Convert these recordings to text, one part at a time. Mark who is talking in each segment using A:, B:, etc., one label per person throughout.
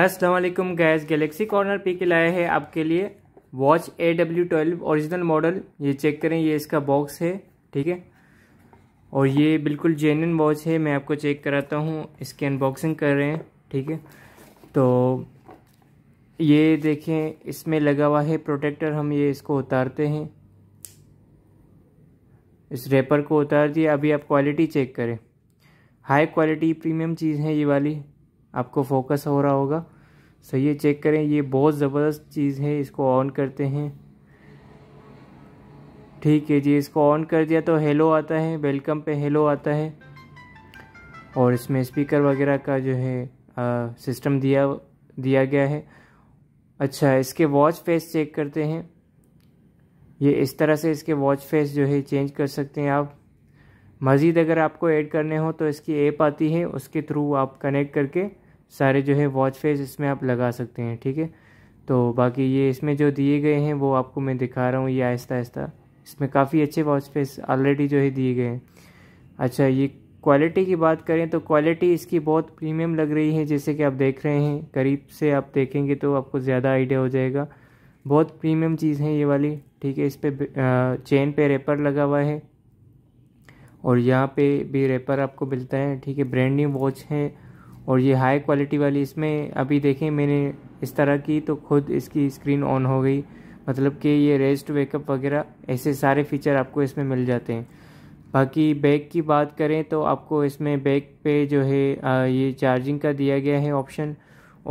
A: असलम गैस Galaxy corner P K लाए है आपके लिए watch A W twelve original model ये चेक करें ये इसका बॉक्स है ठीक है और ये बिल्कुल जेन वॉच है मैं आपको चेक कराता हूँ इसकी अनबॉक्सिंग कर रहे हैं ठीक है तो ये देखें इसमें लगा हुआ है प्रोटेक्टर हम ये इसको उतारते हैं इस रेपर को उतार दिया अभी आप क्वालिटी चेक करें हाई क्वालिटी प्रीमियम चीज़ है ये वाली आपको फोकस हो रहा होगा सही है चेक करें ये बहुत ज़बरदस्त चीज़ है इसको ऑन करते हैं ठीक है जी इसको ऑन कर दिया तो हेलो आता है वेलकम पे हेलो आता है और इसमें स्पीकर वगैरह का जो है आ, सिस्टम दिया दिया गया है अच्छा इसके वॉच फेस चेक करते हैं ये इस तरह से इसके वॉच फेस जो है चेंज कर सकते हैं आप मज़ीद अगर आपको ऐड करने हो तो इसकी ऐप आती है उसके थ्रू आप कनेक्ट करके सारे जो है वॉच फेस इसमें आप लगा सकते हैं ठीक है तो बाकी ये इसमें जो दिए गए हैं वो आपको मैं दिखा रहा हूँ ये आहिस्ता आहिस्ता इसमें काफ़ी अच्छे वॉच फेस ऑलरेडी जो है दिए गए हैं अच्छा ये क्वालिटी की बात करें तो क्वालिटी इसकी बहुत प्रीमियम लग रही है जैसे कि आप देख रहे हैं करीब से आप देखेंगे तो आपको ज़्यादा आइडिया हो जाएगा बहुत प्रीमियम चीज़ है ये वाली ठीक है इस पर चेन पे रेपर लगा हुआ है और यहाँ पे भी रेपर आपको मिलता है ठीक है ब्रांड न्यू वॉच है और ये हाई क्वालिटी वाली इसमें अभी देखें मैंने इस तरह की तो खुद इसकी स्क्रीन ऑन हो गई मतलब कि ये रेस्ट वेकअप वगैरह ऐसे सारे फीचर आपको इसमें मिल जाते हैं बाकी बैग की बात करें तो आपको इसमें बैग पे जो है ये चार्जिंग का दिया गया है ऑप्शन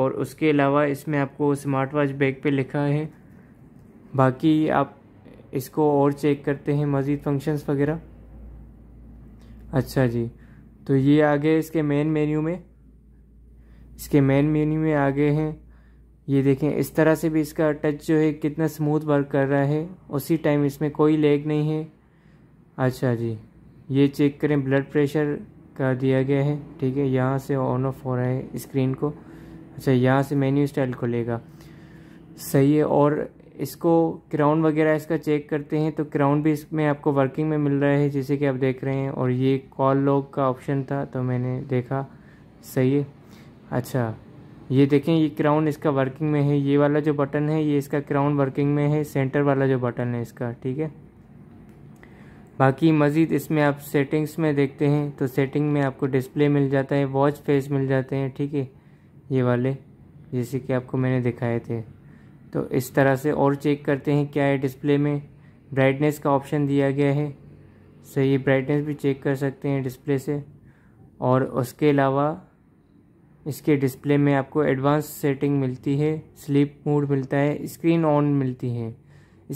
A: और उसके अलावा इसमें आपको स्मार्ट वॉच बैग पे लिखा है बाकी आप इसको और चेक करते हैं मज़ीद फंक्शंस वगैरह अच्छा जी तो ये आ गए इसके मेन मेन्यू में इसके मेन मेन्यू में आ गए हैं ये देखें इस तरह से भी इसका टच जो है कितना स्मूथ वर्क कर रहा है उसी टाइम इसमें कोई लेग नहीं है अच्छा जी ये चेक करें ब्लड प्रेशर का दिया गया है ठीक है यहाँ से ऑन ऑफ हो रहा है स्क्रीन को अच्छा यहाँ से मेन्यू स्टाइल खुलेगा सही है और इसको क्राउन वगैरह इसका चेक करते हैं तो क्राउन भी इसमें आपको वर्किंग में मिल रहा है जैसे कि आप देख रहे हैं और ये कॉल लॉक का ऑप्शन था तो मैंने देखा सही है अच्छा ये देखें ये क्राउन इसका वर्किंग में है ये वाला जो बटन है ये इसका क्राउन वर्किंग में है सेंटर वाला जो बटन है इसका ठीक है बाकी मज़ीद इसमें आप सेटिंग्स में देखते हैं तो सेटिंग में आपको डिस्प्ले मिल जाता है वॉच फेस मिल जाते हैं ठीक है ये वाले जैसे कि आपको मैंने दिखाए थे तो इस तरह से और चेक करते हैं क्या है डिस्प्ले में ब्राइटनेस का ऑप्शन दिया गया है सही ब्राइटनेस भी चेक कर सकते हैं डिस्प्ले से और उसके अलावा इसके डिस्प्ले में आपको एडवांस सेटिंग मिलती है स्लीप मोड मिलता है स्क्रीन ऑन मिलती है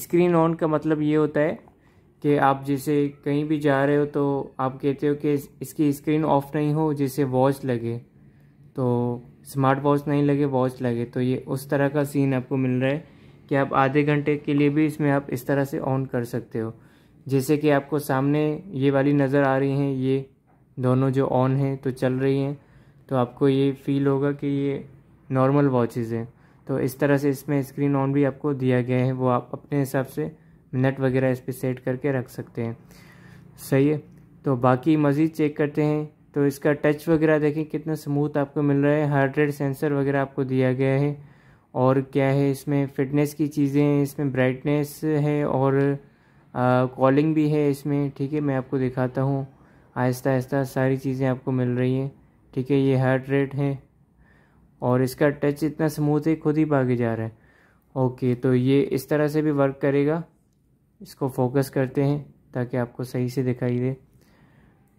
A: स्क्रीन ऑन का मतलब ये होता है कि आप जैसे कहीं भी जा रहे हो तो आप कहते हो कि इसकी स्क्रीन ऑफ नहीं हो जैसे वॉच लगे तो स्मार्ट वॉच नहीं लगे वॉच लगे तो ये उस तरह का सीन आपको मिल रहा है कि आप आधे घंटे के लिए भी इसमें आप इस तरह से ऑन कर सकते हो जैसे कि आपको सामने ये वाली नज़र आ रही हैं ये दोनों जो ऑन हैं तो चल रही हैं तो आपको ये फील होगा कि ये नॉर्मल वॉचेज़ हैं तो इस तरह से इसमें स्क्रीन ऑन भी आपको दिया गया है वो आप अपने हिसाब से मिनट वगैरह इस पर सेट करके रख सकते हैं सही है तो बाकी मज़ीद चेक करते हैं तो इसका टच वगैरह देखें कितना स्मूथ आपको मिल रहा है हार्ट रेट सेंसर वगैरह आपको दिया गया है और क्या है इसमें फ़िटनेस की चीज़ें हैं इसमें ब्राइटनेस है और कॉलिंग भी है इसमें ठीक है मैं आपको दिखाता हूँ आहिस्ता आहिस्ता सारी चीज़ें आपको मिल रही हैं ठीक है ये हार्ट रेट है और इसका टच इतना स्मूथ है खुद ही भागे जा रहा है ओके तो ये इस तरह से भी वर्क करेगा इसको फोकस करते हैं ताकि आपको सही से दिखाई दे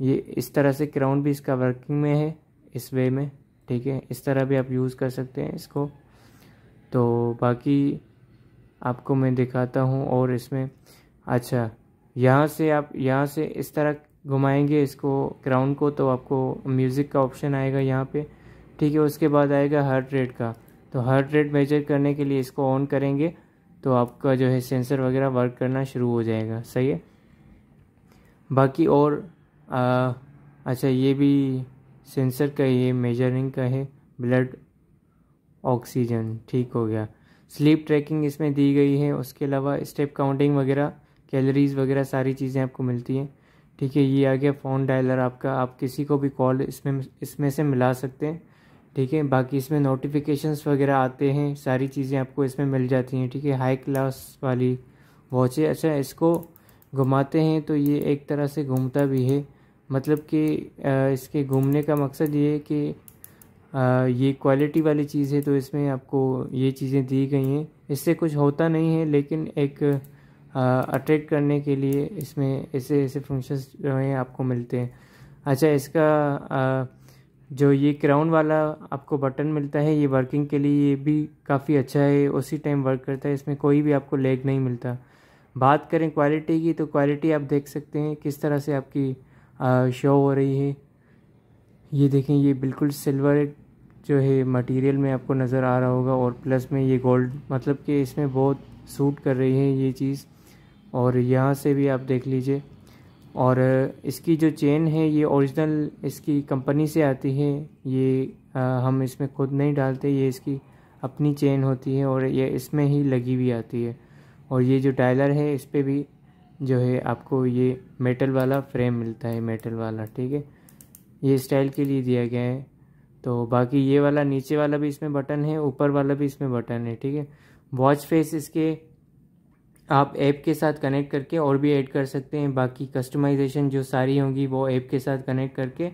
A: ये इस तरह से क्राउन भी इसका वर्किंग में है इस वे में ठीक है इस तरह भी आप यूज़ कर सकते हैं इसको तो बाकी आपको मैं दिखाता हूँ और इसमें अच्छा यहाँ से आप यहाँ से इस तरह घुमाएंगे इसको ग्राउंड को तो आपको म्यूज़िक का ऑप्शन आएगा यहाँ पे ठीक है उसके बाद आएगा हार्ट रेट का तो हार्ट रेट मेजर करने के लिए इसको ऑन करेंगे तो आपका जो है सेंसर वगैरह वर्क करना शुरू हो जाएगा सही है बाकी और आ, अच्छा ये भी सेंसर का ये मेजरिंग का है ब्लड ऑक्सीजन ठीक हो गया स्लीप ट्रैकिंग इसमें दी गई है उसके अलावा स्टेप काउंटिंग वगैरह कैलोरीज़ वगैरह सारी चीज़ें आपको मिलती हैं ठीक है ये आ गया फ़ोन डायलर आपका आप किसी को भी कॉल इसमें इसमें से मिला सकते हैं ठीक है बाकी इसमें नोटिफिकेशंस वगैरह आते हैं सारी चीज़ें आपको इसमें मिल जाती हैं ठीक है हाई क्लास वाली वॉच है अच्छा इसको घुमाते हैं तो ये एक तरह से घूमता भी है मतलब कि इसके घूमने का मकसद ये है कि ये क्वालिटी वाली चीज़ है तो इसमें आपको ये चीज़ें दी गई हैं इससे कुछ होता नहीं है लेकिन एक अट्रैक्ट करने के लिए इसमें ऐसे ऐसे फंक्शंस जो हैं आपको मिलते हैं अच्छा इसका आ, जो ये क्राउन वाला आपको बटन मिलता है ये वर्किंग के लिए ये भी काफ़ी अच्छा है उसी टाइम वर्क करता है इसमें कोई भी आपको लेग नहीं मिलता बात करें क्वालिटी की तो क्वालिटी आप देख सकते हैं किस तरह से आपकी शो हो रही है ये देखें ये बिल्कुल सिल्वर जो है मटेरियल में आपको नज़र आ रहा होगा और प्लस में ये गोल्ड मतलब कि इसमें बहुत सूट कर रही है ये चीज़ और यहाँ से भी आप देख लीजिए और इसकी जो चेन है ये ओरिजिनल इसकी कंपनी से आती है ये हम इसमें खुद नहीं डालते ये इसकी अपनी चेन होती है और ये इसमें ही लगी हुई आती है और ये जो टाइलर है इस पर भी जो है आपको ये मेटल वाला फ्रेम मिलता है मेटल वाला ठीक है ये स्टाइल के लिए दिया गया है तो बाकी ये वाला नीचे वाला भी इसमें बटन है ऊपर वाला भी इसमें बटन है ठीक है वॉच फेस इसके आप ऐप के साथ कनेक्ट करके और भी ऐड कर सकते हैं बाकी कस्टमाइजेशन जो सारी होंगी वो ऐप के साथ कनेक्ट करके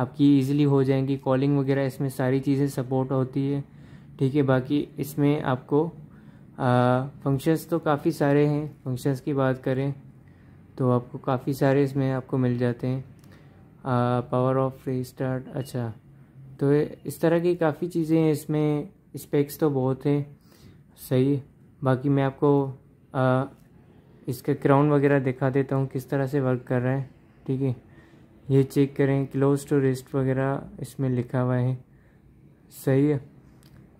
A: आपकी इजीली हो जाएंगी कॉलिंग वगैरह इसमें सारी चीज़ें सपोर्ट होती है ठीक है बाकी इसमें आपको फंक्शंस तो काफ़ी सारे हैं फंक्शंस की बात करें तो आपको काफ़ी सारे इसमें आपको मिल जाते हैं पावर ऑफ स्टार्ट अच्छा तो इस तरह की काफ़ी चीज़ें हैं इसमें स्पेक्स तो बहुत हैं सही बाकी मैं आपको आ, इसका क्राउन वगैरह दिखा देता हूँ किस तरह से वर्क कर रहा है ठीक है ये चेक करें क्लोज टू रेस्ट वगैरह इसमें लिखा हुआ है सही है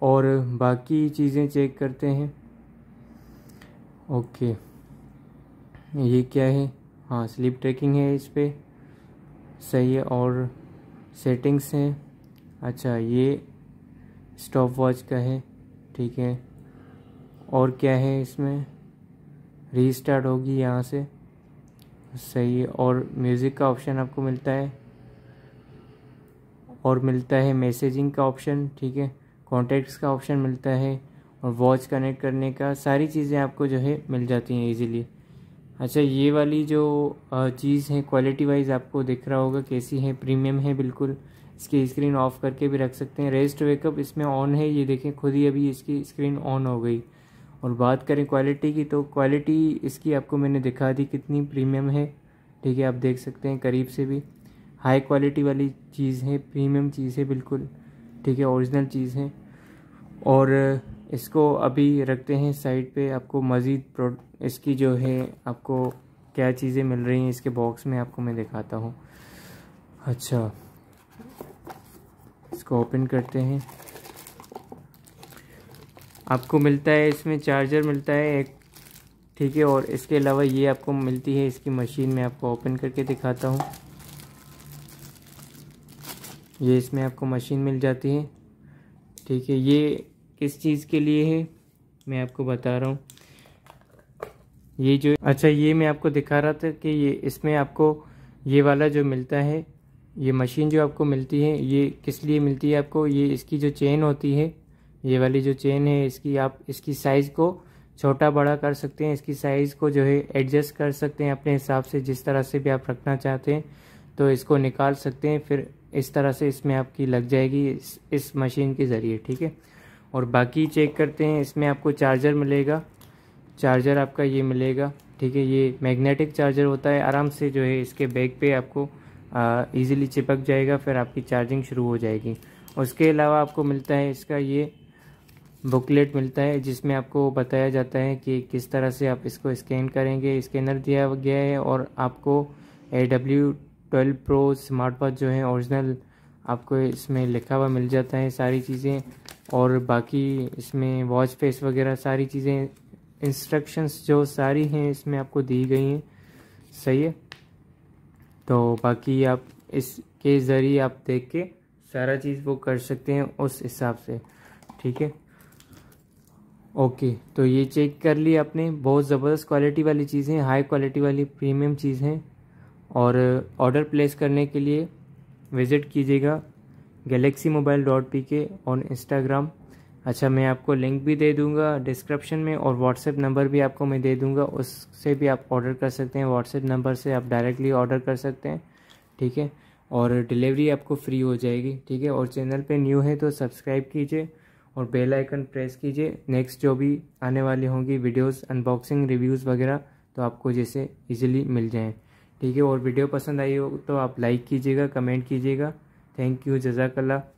A: और बाकी चीज़ें चेक करते हैं ओके ये क्या है हाँ स्लीप ट्रैकिंग है इस पर सही है और सेटिंग्स हैं अच्छा ये स्टॉप वॉच का है ठीक है और क्या है इसमें रीस्टार्ट होगी यहाँ से सही है और म्यूज़िक का ऑप्शन आपको मिलता है और मिलता है मैसेजिंग का ऑप्शन ठीक है कॉन्टैक्ट्स का ऑप्शन मिलता है और वॉच कनेक्ट करने का सारी चीज़ें आपको जो है मिल जाती हैं इजीली अच्छा ये वाली जो चीज़ है क्वालिटी वाइज आपको दिख रहा होगा कैसी है प्रीमियम है बिल्कुल इसकी स्क्रीन ऑफ करके भी रख सकते हैं रेस्ट वेकअप इसमें ऑन है ये देखें खुद ही अभी इसकी स्क्रीन ऑन हो गई और बात करें क्वालिटी की तो क्वालिटी इसकी आपको मैंने दिखा दी कितनी प्रीमियम है ठीक है आप देख सकते हैं करीब से भी हाई क्वालिटी वाली चीज़ है प्रीमियम चीज़ है बिल्कुल ठीक है ओरिजिनल चीज़ है और इसको अभी रखते हैं साइड पे आपको मज़ीद प्रो इसकी जो है आपको क्या चीज़ें मिल रही हैं इसके बॉक्स में आपको मैं दिखाता हूँ अच्छा इसको ओपन करते हैं आपको मिलता है इसमें चार्जर मिलता है एक ठीक है और इसके अलावा ये आपको मिलती है इसकी मशीन में आपको ओपन करके दिखाता हूँ ये इसमें आपको मशीन मिल जाती है ठीक है ये किस चीज़ के लिए है मैं आपको बता रहा हूँ ये जो अच्छा ये मैं आपको दिखा रहा था कि ये इसमें आपको ये वाला जो मिलता है ये मशीन जो आपको मिलती है ये किस लिए मिलती है आपको ये इसकी जो चेन होती है ये वाली जो चेन है इसकी आप इसकी साइज़ को छोटा बड़ा कर सकते हैं इसकी साइज़ को जो है एडजस्ट कर सकते हैं अपने हिसाब से जिस तरह से भी आप रखना चाहते हैं तो इसको निकाल सकते हैं फिर इस तरह से इसमें आपकी लग जाएगी इस, इस मशीन के ज़रिए ठीक है और बाकी चेक करते हैं इसमें आपको चार्जर मिलेगा चार्जर आपका ये मिलेगा ठीक है ये मैग्नेटिक चार्जर होता है आराम से जो है इसके बैग पे आपको इजीली चिपक जाएगा फिर आपकी चार्जिंग शुरू हो जाएगी उसके अलावा आपको मिलता है इसका ये बुकलेट मिलता है जिसमें आपको बताया जाता है कि किस तरह से आप इसको स्कैन करेंगे स्कैनर दिया गया है और आपको A W twelve pro smart watch जो है ओरिजिनल आपको इसमें लिखा हुआ मिल जाता है सारी चीज़ें और बाकी इसमें वॉच फेस वगैरह सारी चीज़ें इंस्ट्रक्शंस जो सारी हैं इसमें आपको दी गई हैं सही है तो बाकी आप इसके ज़रिए आप देख के सारा चीज़ वो कर सकते हैं उस हिसाब से ठीक है ओके तो ये चेक कर ली आपने बहुत ज़बरदस्त क्वालिटी वाली चीज़ें हाई क्वालिटी वाली प्रीमियम चीज़ें और ऑर्डर प्लेस करने के लिए विज़िट कीजिएगा Galaxy mobile dot P K on Instagram अच्छा मैं आपको लिंक भी दे दूंगा डिस्क्रिप्शन में और व्हाट्सएप नंबर भी आपको मैं दे दूंगा उससे भी आप ऑर्डर कर सकते हैं व्हाट्सएप नंबर से आप डायरेक्टली ऑर्डर कर सकते हैं ठीक है और डिलीवरी आपको फ्री हो जाएगी ठीक है और चैनल पे न्यू है तो सब्सक्राइब कीजिए और बेल आइकन प्रेस कीजिए नेक्स्ट जो भी आने वाली होंगी वीडियोस अनबॉक्सिंग रिव्यूज़ वगैरह तो आपको जैसे इजीली मिल जाएँ ठीक है और वीडियो पसंद आई हो तो आप लाइक कीजिएगा कमेंट कीजिएगा थैंक यू जजाकल्ला